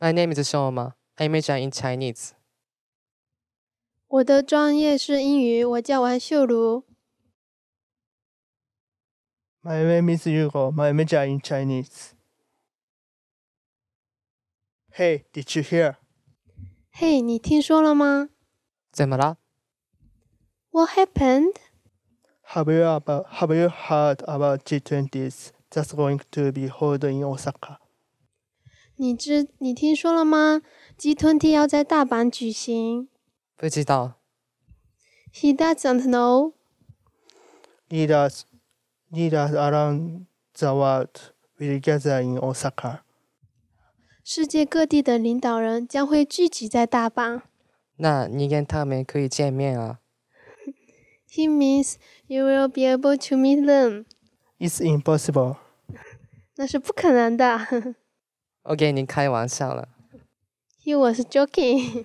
My name is Shoma. I major in Chinese. 我的专业是英语，我叫王秀茹。My name is Hugo. My major in Chinese. Hey, did you hear? 嘿，你听说了吗怎么了？What happened? Have you about Have you heard about G20s that's going to be held in Osaka? 你知你听说了吗？G20 要在大阪举行。不知道。He doesn't know. h e d o e s h e d o e s around the world will gather in Osaka. 世界各地的领导人将会聚集在大阪。那你跟他们可以见面啊。He means you will be able to meet them. It's impossible. 那是不可能的。OK，你开玩笑了。He was joking.